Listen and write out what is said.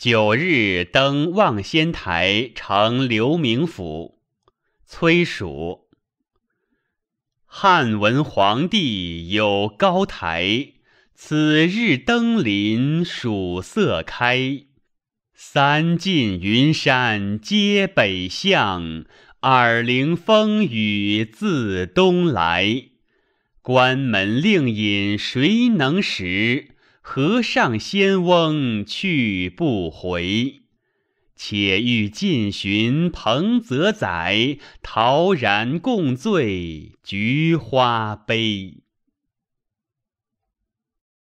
九日登望仙台乘刘明府崔曙。汉文皇帝有高台，此日登临曙色开。三晋云山皆北向，二陵风雨自东来。关门令尹谁能识？河上仙翁去不回，且欲尽寻彭泽宰，陶然共醉菊花杯。